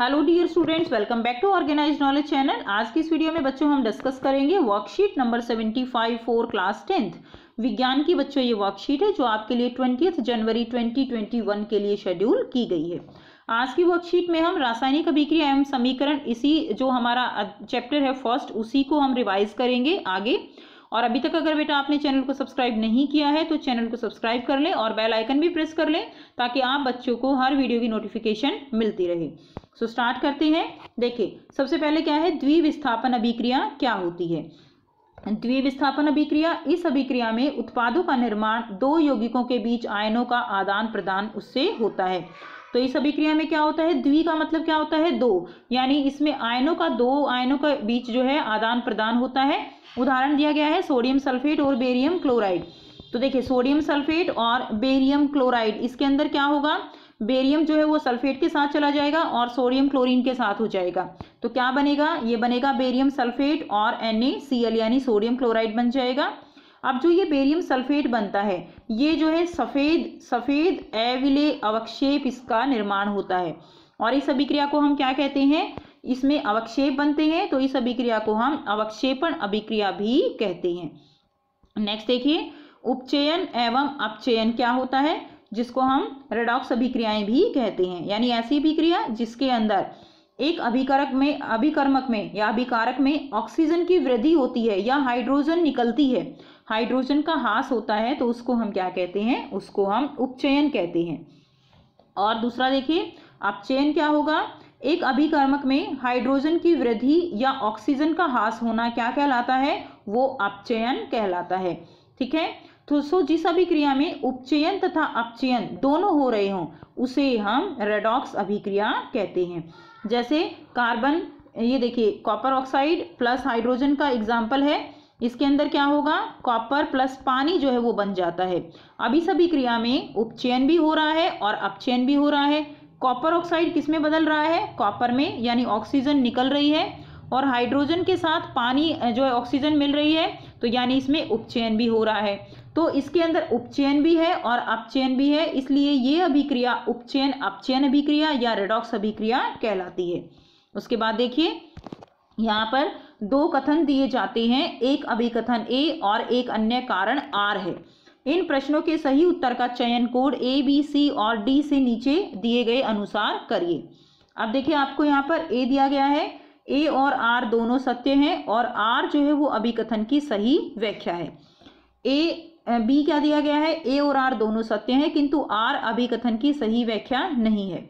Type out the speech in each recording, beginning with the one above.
hello dear students welcome back to organise knowledge channel आज की इस वीडियो में बच्चों हम डिस्कस करेंगे worksheet number seventy five for class tenth विज्ञान की बच्चों ये वर्कशीट है जो आपके लिए twentieth January twenty twenty one के लिए शेड्यूल की गई है आज की वर्कशीट में हम रासायनिक अभिक्रिया एवं समीकरण इसी जो हमारा चैप्टर है फर्स्ट उसी को हम रिवाइज करेंगे आगे और अभी तक अगर बेटा आपने चैनल को सब्सक्राइब नहीं किया है तो चैनल को सब्सक्राइब कर लें और बेल आइकन भी प्रेस कर लें ताकि आप बच्चों को हर वीडियो की नोटिफिकेशन मिलती रहे सो so, स्टार्ट करते हैं देखिए सबसे पहले क्या है द्विविस्थापन अभिक्रिया क्या होती है द्विविस्थापन अभिक्रिया इस अभिक्रिया में उत्पादों का निर्माण दो यौगिकों के बीच आयनों का आदान प्रदान उससे होता है तो इस अभिक्रिया में क्या होता है द्वि का मतलब क्या होता है दो यानी इसमें आयनों का दो आयनों का बीच जो है आदान प्रदान होता है उदाहरण दिया गया है सोडियम सल्फेट और बेरियम क्लोराइड तो देखिए सोडियम सल्फेट और बेरियम क्लोराइड इसके अंदर क्या होगा बेरियम जो है वो सल्फेट के साथ चला जाएगा और सोडियम क्लोरीन के साथ हो जाएगा तो क्या बनेगा ये बनेगा बेरियम सल्फेट और एन यानी सोडियम क्लोराइड बन जाएगा अब जो ये बेरियम सल्फेट बनता है ये जो है सफ़ेद सफ़ेद एविले अवक्षेप इसका निर्माण होता है और इस अभिक्रिया को हम क्या कहते हैं इसमें अवक्षेप बनते हैं तो इस अभिक्रिया को हम अवक्षेपण अभिक्रिया भी कहते हैं नेक्स्ट देखिए उपचयन एवं अपचयन क्या होता है जिसको हम रेडॉक्स अभिक्रियाएं भी कहते हैं यानी ऐसी अभिक्रिया जिसके अंदर एक अभिकारक में अभिकर्मक में या अभिकारक में ऑक्सीजन की वृद्धि होती है या हाइड्रोजन निकलती है हाइड्रोजन का हास होता है तो उसको हम क्या कहते हैं उसको हम उपचयन कहते हैं और दूसरा देखिए अपचयन क्या होगा एक अभिकर्मक में हाइड्रोजन की वृद्धि या ऑक्सीजन का हास होना क्या कहलाता है वो अपचयन कहलाता है ठीक है तो सो जिस अभिक्रिया में उपचयन तथा अपचयन दोनों हो रहे हों उसे हम रेडॉक्स अभिक्रिया कहते हैं जैसे कार्बन ये देखिए कॉपर ऑक्साइड प्लस हाइड्रोजन का एग्जाम्पल है इसके अंदर क्या होगा कॉपर प्लस पानी जो है वो बन जाता है अभी सभी क्रिया में उपचयन भी हो रहा है और अपचयन भी हो रहा है कॉपर ऑक्साइड किस में बदल रहा है कॉपर में यानी ऑक्सीजन निकल रही है और हाइड्रोजन के साथ पानी जो है ऑक्सीजन मिल रही है तो यानी इसमें उपचयन भी हो रहा है तो इसके अंदर उपचयन भी है और अपचयन भी है इसलिए ये अभिक्रिया उपचयन अपचयन अभिक्रिया या रेडॉक्स अभिक्रिया कहलाती है उसके बाद देखिए यहाँ पर दो कथन दिए जाते हैं एक अभिकथन ए और एक अन्य कारण आर है इन प्रश्नों के सही उत्तर का चयन कोड ए बी सी और डी से नीचे दिए गए अनुसार करिए अब देखिए आपको यहाँ पर ए दिया गया है ए और आर दोनों सत्य हैं और आर जो है वो अभिकथन की सही व्याख्या है ए बी क्या दिया गया है ए और आर दोनों सत्य हैं किंतु आर अभिकथन की सही व्याख्या नहीं है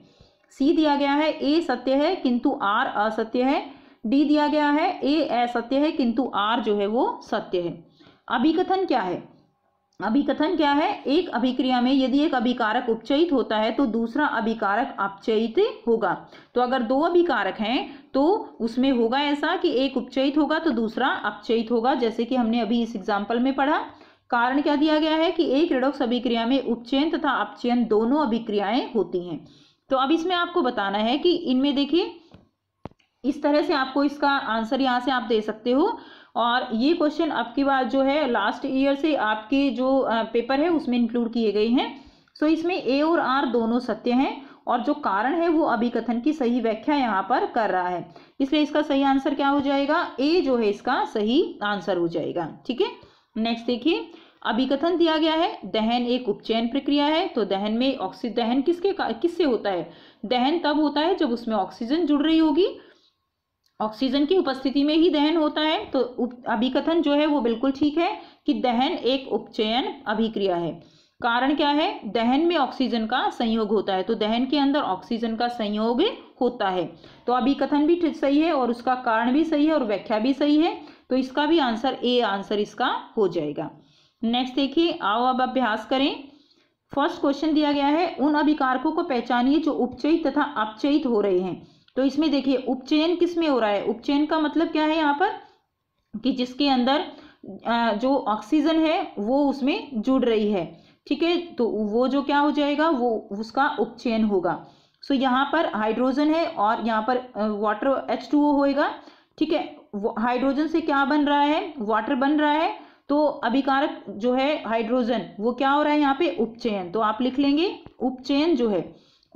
सी दिया गया है ए सत्य है किंतु आर असत्य है डी दिया गया है ए असत्य है किंतु आर जो है वो सत्य है अभिकथन क्या है अभिकथन क्या है एक अभिक्रिया में यदि एक अभिकारक उपचयित होता है तो दूसरा अभिकारक अपचयित होगा तो अगर दो अभिकारक हैं तो उसमें होगा ऐसा कि एक उपचयित होगा तो दूसरा अपचयित होगा जैसे कि हमने अभी इस एग्जाम्पल में पढ़ा कारण क्या दिया गया है कि एक रेडॉक्स अभिक्रिया में उपचयन तथा अपचयन दोनों अभिक्रियाएं होती हैं तो अब इसमें आपको बताना है कि इनमें देखिए इस तरह से आपको इसका आंसर यहाँ से आप दे सकते हो और ये क्वेश्चन आपकी बात जो है लास्ट ईयर से आपके जो पेपर है उसमें इंक्लूड किए गए हैं सो इसमें ए और आर दोनों सत्य हैं और जो कारण है वो अभिकथन की सही व्याख्या यहाँ पर कर रहा है इसलिए इसका सही आंसर क्या हो जाएगा ए जो है इसका सही आंसर हो जाएगा ठीक है नेक्स्ट देखिए अभिकथन दिया गया है दहन एक उपचयन प्रक्रिया है तो दहन में ऑक्सी दहन किसके किससे होता है दहन तब होता है जब उसमें ऑक्सीजन जुड़ रही होगी ऑक्सीजन की उपस्थिति में ही दहन होता है तो अभिकथन जो है वो बिल्कुल ठीक है कि दहन एक उपचयन अभिक्रिया है कारण क्या है दहन में ऑक्सीजन का संयोग होता है तो दहन के अंदर ऑक्सीजन का संयोग होता है तो अभिकथन भी सही है और उसका कारण भी सही है और व्याख्या भी सही है तो इसका भी आंसर ए आंसर इसका हो जाएगा नेक्स्ट देखिए आओ अब अभ्यास करें फर्स्ट क्वेश्चन दिया गया है उन अभिकारकों को पहचानिए जो उपचयित तथा अपचयित हो रहे हैं तो इसमें देखिए उपचयन किस में हो रहा है उपचयन का मतलब क्या है यहाँ पर कि जिसके अंदर जो ऑक्सीजन है वो उसमें जुड़ रही है ठीक है तो वो जो क्या हो जाएगा वो उसका उपचयन होगा सो यहाँ पर हाइड्रोजन है और यहाँ पर वाटर एच टू होएगा ठीक है हाइड्रोजन से क्या बन रहा है वाटर बन रहा है तो अभिकारक जो है हाइड्रोजन वो क्या हो रहा है यहाँ पे उपचयन तो आप लिख लेंगे उपचयन जो है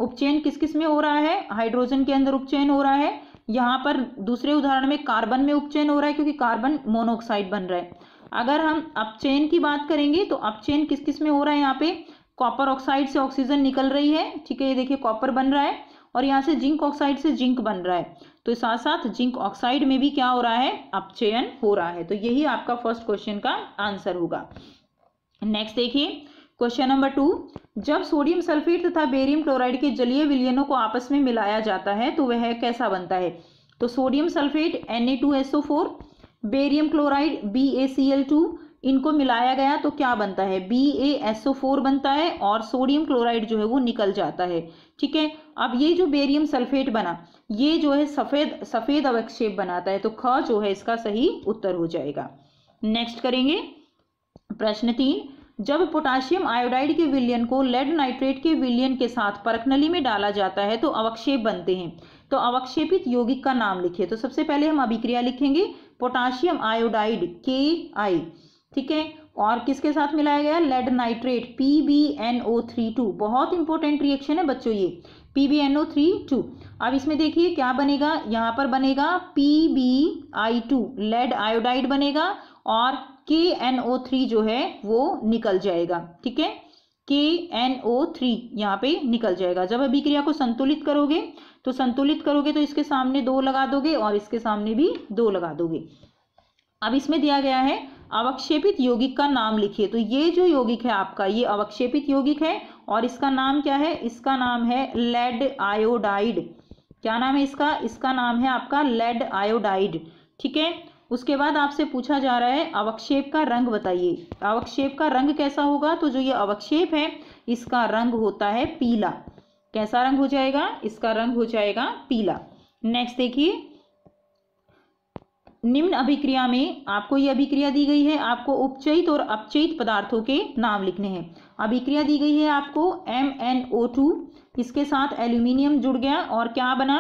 उपचयन किस किस में हो रहा है हाइड्रोजन के अंदर उपचयन हो रहा है यहाँ पर दूसरे उदाहरण में कार्बन में उपचयन हो रहा है क्योंकि कार्बन मोनोऑक्साइड बन रहा है अगर हम अपचयन की बात करेंगे तो अपचयन किस किस में हो रहा है यहाँ पे कॉपर ऑक्साइड से ऑक्सीजन निकल रही है ठीक है ये देखिए कॉपर बन रहा है और यहाँ से जिंक ऑक्साइड से जिंक बन रहा है तो साथ साथ जिंक ऑक्साइड में भी क्या हो रहा है अपचयन हो रहा है तो यही आपका फर्स्ट क्वेश्चन का आंसर होगा नेक्स्ट देखिए क्वेश्चन नंबर टू जब सोडियम सल्फेट तथा बेरियम क्लोराइड के जलीय विलियनों को आपस में मिलाया जाता है तो वह कैसा बनता है तो sodium sulphate Na2SO4 barium chloride BaCl2 इनको मिलाया गया तो क्या बनता है B A S O four बनता है और सोडियम क्लोराइड जो है वो निकल जाता है ठीक है अब ये जो बेरियम सल्फेट बना ये जो है सफ़ेद सफ़ेद अवक्षेप बनाता है तो ख जो है इसका सही उत्तर हो जाएगा नेक्स्ट करेंगे प्रश्न तीन जब पोटासियम आयोडाइड के विलियन को लेड नाइट्रेट के विलियन के साथ परखनली में डाला जाता है तो अवक्षेप बनते हैं तो अवक्षेपित यौगिक का नाम लिखिए तो सबसे पहले हम अभिक्रिया लिखेंगे पोटासियम आयोडाइड के आई ठीक है और किसके साथ मिलाया गया lead nitrate P B N O three two बहुत इंपॉर्टेंट रिएक्शन है बच्चों ये P B N O three two अब इसमें देखिए क्या बनेगा यहाँ पर बनेगा P B I two lead iodide बनेगा और के एन ओ थ्री जो है वो निकल जाएगा ठीक है के एन ओ थ्री यहाँ पे निकल जाएगा जब अभिक्रिया को संतुलित करोगे तो संतुलित करोगे तो इसके सामने दो लगा दोगे और इसके सामने भी दो लगा दोगे अब इसमें दिया गया है अवक्षेपित यौगिक का नाम लिखिए तो ये जो यौगिक है आपका ये अवक्षेपित यौगिक है और इसका नाम क्या है इसका नाम है लेड आयोडाइड क्या नाम है इसका इसका नाम है आपका लेड आयोडाइड ठीक है उसके बाद आपसे पूछा जा रहा है अवक्षेप का रंग बताइए अवक्षेप का रंग कैसा होगा तो जो ये अवक्षेप है इसका रंग होता है पीला कैसा रंग हो जाएगा इसका रंग हो जाएगा पीला नेक्स्ट देखिए निम्न अभिक्रिया में आपको ये अभिक्रिया दी गई है आपको उपचयित और अपचयित पदार्थों के नाम लिखने हैं अभिक्रिया दी गई है आपको एम एन ओ टू इसके साथ एल्यूमिनियम जुड़ गया और क्या बना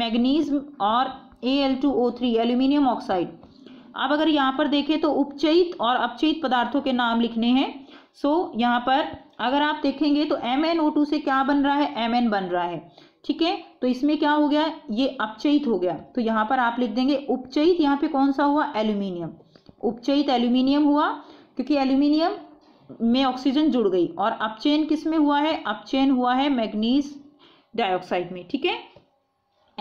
मैग्नीज और A L two O three aluminium oxide अब अगर यहाँ पर देखें तो उपचयित और अपचयित पदार्थों के नाम लिखने हैं सो यहाँ पर अगर आप देखेंगे तो एम एन ओ टू से क्या बन रहा है एम एन बन रहा है ठीक है तो इसमें क्या हो गया ये अपचयित हो गया तो यहाँ पर आप लिख देंगे उपचयित यहाँ पे कौन सा हुआ एल्यूमिनियम उपचयित एल्यूमिनियम हुआ क्योंकि एल्यूमिनियम में ऑक्सीजन जुड़ गई और अपचयन किस में हुआ है अपचयन हुआ है मैग्नीज डाइऑक्साइड में ठीक है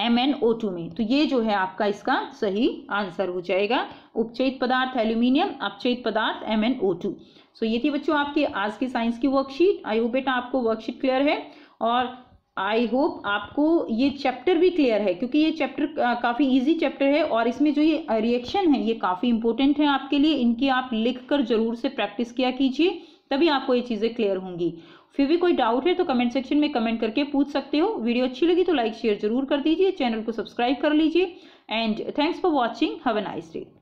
एम एन ओ टू में तो ये जो है आपका इसका सही आंसर हो जाएगा उपचयित पदार्थ एल्यूमिनियम अपचयित पदार्थ M N O two so ये थी बच्चों आपके आज की साइंस की वर्कशीट आई होप बेटा आपको वर्कशीट क्लियर है और आई होप आपको ये चैप्टर भी क्लियर है क्योंकि ये चैप्टर काफ़ी इजी चैप्टर है और इसमें जो ये रिएक्शन है ये काफ़ी इंपॉर्टेंट है आपके लिए इनकी आप लिख कर जरूर से प्रैक्टिस किया कीजिए तभी आपको ये चीज़ें क्लियर होंगी फिर भी कोई डाउट है तो कमेंट सेक्शन में कमेंट करके पूछ सकते हो वीडियो अच्छी लगी तो लाइक शेयर जरूर कर दीजिए चैनल को सब्सक्राइब कर लीजिए and thanks for watching have a nice day